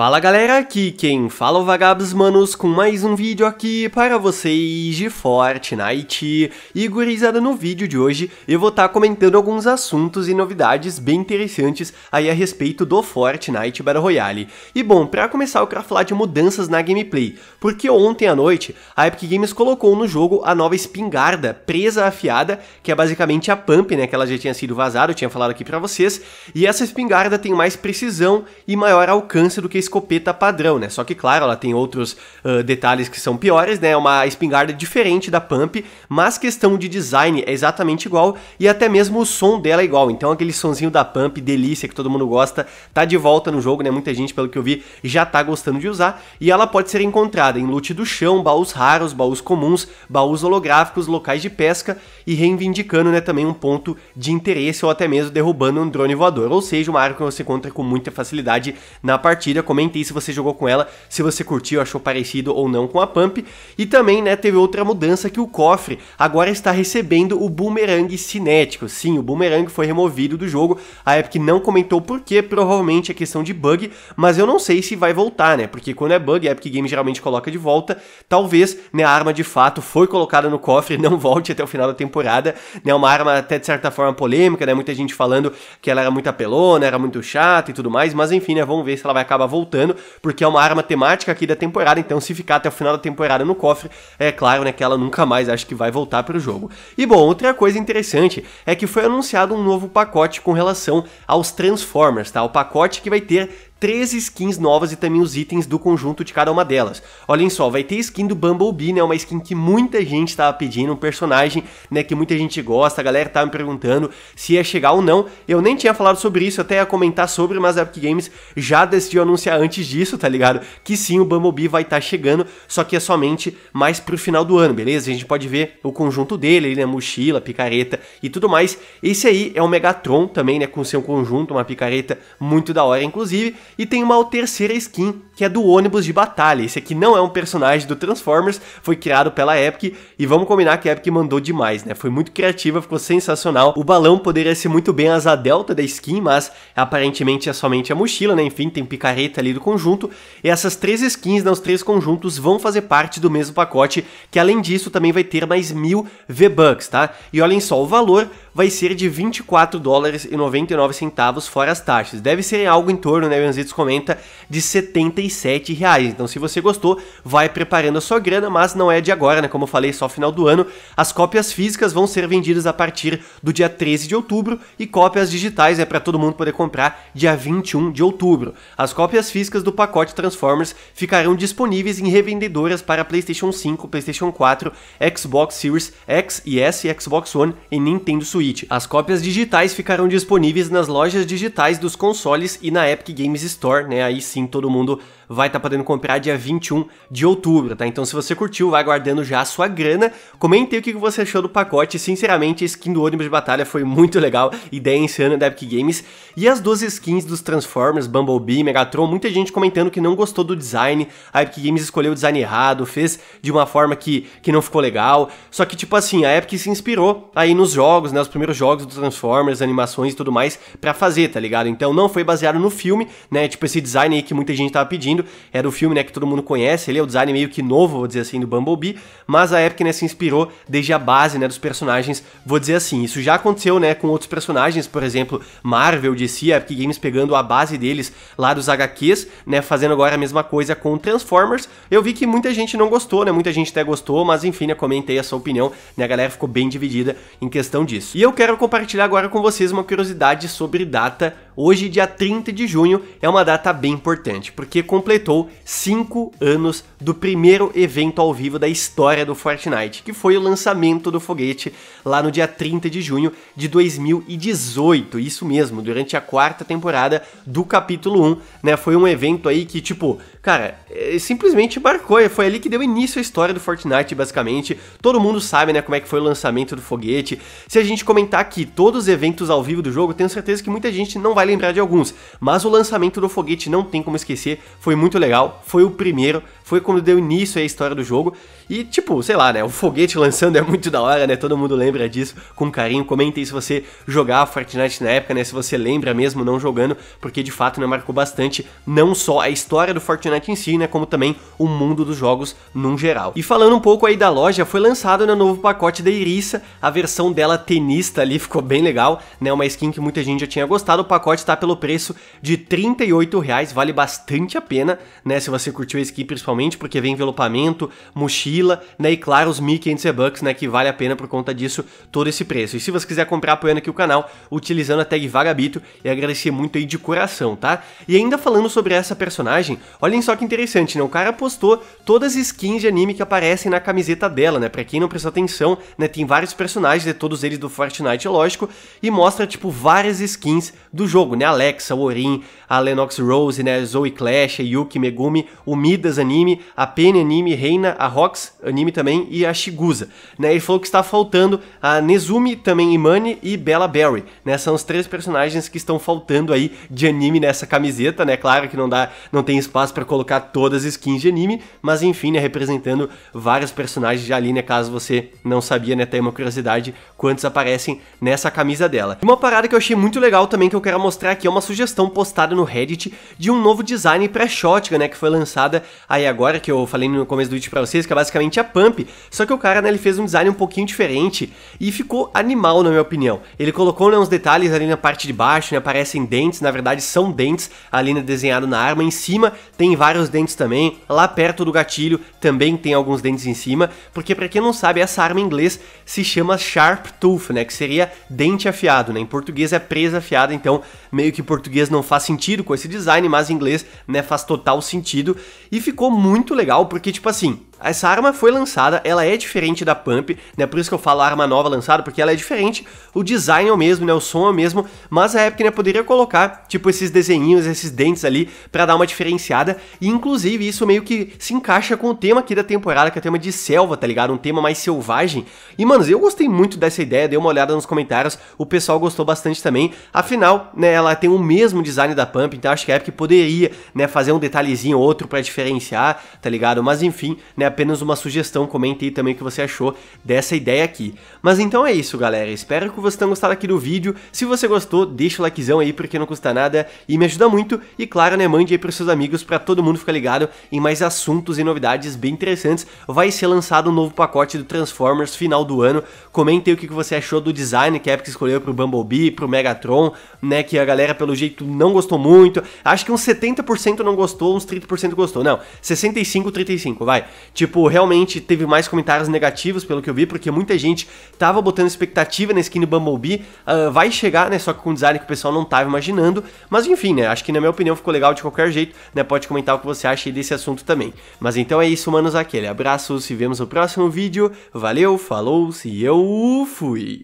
Fala galera, aqui quem fala é o Vagabos Manos com mais um vídeo aqui para vocês de Fortnite. E gurizada, no vídeo de hoje eu vou estar tá comentando alguns assuntos e novidades bem interessantes aí a respeito do Fortnite Battle Royale. E bom, para começar eu quero falar de mudanças na gameplay, porque ontem à noite a Epic Games colocou no jogo a nova espingarda presa afiada, que é basicamente a pump, né, que ela já tinha sido vazada, eu tinha falado aqui para vocês, e essa espingarda tem mais precisão e maior alcance do que a escopeta padrão, né? Só que, claro, ela tem outros uh, detalhes que são piores, né? É uma espingarda diferente da Pump, mas questão de design é exatamente igual e até mesmo o som dela é igual. Então aquele sonzinho da Pump, delícia que todo mundo gosta, tá de volta no jogo, né? Muita gente, pelo que eu vi, já tá gostando de usar e ela pode ser encontrada em loot do chão, baús raros, baús comuns, baús holográficos, locais de pesca e reivindicando, né, também um ponto de interesse ou até mesmo derrubando um drone voador, ou seja, uma arma que você encontra com muita facilidade na partida, como Comenta aí se você jogou com ela, se você curtiu, achou parecido ou não com a Pump. E também, né, teve outra mudança que o cofre agora está recebendo o boomerang cinético. Sim, o boomerang foi removido do jogo. A Epic não comentou por que. provavelmente é questão de bug, mas eu não sei se vai voltar, né? Porque quando é bug, a Epic Games geralmente coloca de volta. Talvez, né, a arma de fato foi colocada no cofre, e não volte até o final da temporada, né? Uma arma até de certa forma polêmica, né? Muita gente falando que ela era muito apelona, era muito chata e tudo mais, mas enfim, né, vamos ver se ela vai acabar voltando voltando, porque é uma arma temática aqui da temporada, então se ficar até o final da temporada no cofre, é claro né, que ela nunca mais acho que vai voltar para o jogo. E bom, outra coisa interessante é que foi anunciado um novo pacote com relação aos Transformers, tá? O pacote que vai ter 13 skins novas e também os itens do conjunto de cada uma delas. Olhem só, vai ter skin do Bumblebee, né? Uma skin que muita gente estava pedindo, um personagem, né, que muita gente gosta. A galera tava me perguntando se ia chegar ou não. Eu nem tinha falado sobre isso, até ia comentar sobre, mas a Epic Games já decidiu anunciar antes disso, tá ligado? Que sim, o Bumblebee vai estar tá chegando, só que é somente mais pro final do ano, beleza? A gente pode ver o conjunto dele, né, mochila, picareta e tudo mais. Esse aí é o Megatron também, né, com seu conjunto, uma picareta muito da hora, inclusive e tem uma terceira skin, que é do ônibus de batalha. Esse aqui não é um personagem do Transformers, foi criado pela Epic, e vamos combinar que a Epic mandou demais, né? Foi muito criativa, ficou sensacional. O balão poderia ser muito bem asa delta da skin, mas aparentemente é somente a mochila, né? Enfim, tem picareta ali do conjunto. E essas três skins, né, os três conjuntos, vão fazer parte do mesmo pacote, que além disso também vai ter mais mil V-Bucks, tá? E olhem só, o valor vai ser de 24 dólares e 99 centavos fora as taxas. Deve ser algo em torno, né, Unidos comenta, de R$ 77. Reais. Então se você gostou, vai preparando a sua grana, mas não é de agora, né? Como eu falei, só final do ano. As cópias físicas vão ser vendidas a partir do dia 13 de outubro e cópias digitais é para todo mundo poder comprar dia 21 de outubro. As cópias físicas do pacote Transformers ficarão disponíveis em revendedoras para PlayStation 5, PlayStation 4, Xbox Series X e S, Xbox One e Nintendo Switch. As cópias digitais ficarão disponíveis nas lojas digitais dos consoles e na Epic Games Store, né? Aí sim todo mundo vai estar tá podendo comprar dia 21 de outubro, tá? Então se você curtiu, vai guardando já a sua grana. Comente o que você achou do pacote. Sinceramente, a skin do ônibus de batalha foi muito legal, ideia insana da Epic Games. E as duas skins dos Transformers, Bumblebee, Megatron, muita gente comentando que não gostou do design, a Epic Games escolheu o design errado, fez de uma forma que, que não ficou legal. Só que, tipo assim, a Epic se inspirou aí nos jogos, né? Os primeiros jogos do Transformers, animações e tudo mais, para fazer, tá ligado? Então não foi baseado no filme, né? Tipo esse design aí que muita gente tava pedindo saindo. Era o filme né, que todo mundo conhece, ele é o design meio que novo, vou dizer assim, do Bumblebee, mas a Epic né, se inspirou desde a base né, dos personagens, vou dizer assim. Isso já aconteceu né, com outros personagens, por exemplo, Marvel, DC, Epic Games pegando a base deles lá dos HQs, né, fazendo agora a mesma coisa com Transformers. Eu vi que muita gente não gostou, né, muita gente até gostou, mas enfim, né, comentei sua opinião, né, a galera ficou bem dividida em questão disso. E eu quero compartilhar agora com vocês uma curiosidade sobre data. Hoje, dia 30 de junho, é uma data bem importante, porque completamente completou 5 anos do primeiro evento ao vivo da história do Fortnite, que foi o lançamento do foguete lá no dia 30 de junho de 2018. Isso mesmo, durante a quarta temporada do capítulo 1, né? Foi um evento aí que, tipo, cara, é, simplesmente marcou. Foi ali que deu início à história do Fortnite, basicamente. Todo mundo sabe, né, como é que foi o lançamento do foguete. Se a gente comentar aqui todos os eventos ao vivo do jogo, tenho certeza que muita gente não vai lembrar de alguns, mas o lançamento do foguete não tem como esquecer, foi muito legal, foi o primeiro, foi quando deu início à história do jogo. E, tipo, sei lá, né? O foguete lançando é muito da hora, né? Todo mundo lembra disso com carinho. Comentem se você jogava Fortnite na época, né? Se você lembra mesmo não jogando, porque de fato né, marcou bastante não só a história do Fortnite em si, né? Como também o mundo dos jogos num geral. E falando um pouco aí da loja, foi lançado no né, novo pacote da Irissa, a versão dela tenista ali ficou bem legal, né? Uma skin que muita gente já tinha gostado. O pacote tá pelo preço de R$ 38, reais, vale bastante a pena né? Se você curtiu esse skin principalmente, porque vem envelopamento, mochila, né? E claro, os 1.500 bucks, né? Que vale a pena por conta disso todo esse preço. E se você quiser comprar apoiando aqui o canal, utilizando a tag Vagabito, e agradecer muito aí de coração, tá? E ainda falando sobre essa personagem, olhem só que interessante, né? O cara postou todas as skins de anime que aparecem na camiseta dela, né? Pra quem não prestou atenção, né? Tem vários personagens, né? todos eles do Fortnite, é lógico, e mostra, tipo, várias skins do jogo, né? Alexa, Orin, a Rose, né? Zoe Clash, a Yuki Megumi, o Midas Anime, a Penny Anime, Reina, a Rox Anime também e a Shigusa. Né? Ele falou que está faltando a Nezumi, também Imani e Bella Berry. Né? São os três personagens que estão faltando aí de anime nessa camiseta, né? Claro que não dá, não tem espaço para colocar todas as skins de anime, mas enfim, né? representando vários personagens de ali, né? Caso você não sabia, né? Tem uma curiosidade quantos aparecem nessa camisa dela. Uma parada que eu achei muito legal também que eu quero mostrar aqui é uma sugestão postada no Reddit de um novo design para Shotgun, né, que foi lançada aí agora, que eu falei no começo do vídeo pra vocês, que é basicamente a Pump, só que o cara, né, ele fez um design um pouquinho diferente e ficou animal, na minha opinião. Ele colocou, né, uns detalhes ali na parte de baixo, né, dentes, na verdade são dentes ali né, desenhado na arma, em cima tem vários dentes também, lá perto do gatilho também tem alguns dentes em cima, porque pra quem não sabe, essa arma em inglês se chama Sharp Tooth, né, que seria dente afiado, né, em português é presa afiada, então meio que português não faz sentido com esse design, mas em inglês, né, faz total sentido e ficou muito legal porque, tipo assim, essa arma foi lançada, ela é diferente da Pump, né? Por isso que eu falo arma nova lançada, porque ela é diferente, o design é o mesmo, né? O som é o mesmo, mas a Epic né, poderia colocar, tipo, esses desenhinhos, esses dentes ali, para dar uma diferenciada. E inclusive isso meio que se encaixa com o tema aqui da temporada, que é o tema de selva, tá ligado? Um tema mais selvagem. E, mano, eu gostei muito dessa ideia, dei uma olhada nos comentários, o pessoal gostou bastante também. Afinal, né, ela tem o mesmo design da Pump, então acho que a Epic poderia, né, fazer um detalhezinho ou outro para diferenciar, tá ligado? Mas enfim, né? apenas uma sugestão, comente aí também o que você achou dessa ideia aqui. Mas então é isso, galera. Espero que vocês tenham gostado aqui do vídeo. Se você gostou, deixa o likezão aí porque não custa nada e me ajuda muito. E claro, né, mande aí pros seus amigos para todo mundo ficar ligado em mais assuntos e novidades bem interessantes. Vai ser lançado um novo pacote do Transformers final do ano. Comente aí o que você achou do design que a Epic escolheu pro Bumblebee, pro Megatron, né, que a galera pelo jeito não gostou muito. Acho que uns 70% não gostou, uns 30% gostou. Não, 65, 35, vai. Tipo, realmente teve mais comentários negativos, pelo que eu vi, porque muita gente tava botando expectativa na skin do Bumblebee. Uh, vai chegar, né? Só que com um design que o pessoal não tava imaginando. Mas enfim, né? Acho que na minha opinião ficou legal de qualquer jeito, né? Pode comentar o que você acha desse assunto também. Mas então é isso, manos. Aquele abraço, se vemos no próximo vídeo. Valeu, falou, se eu fui!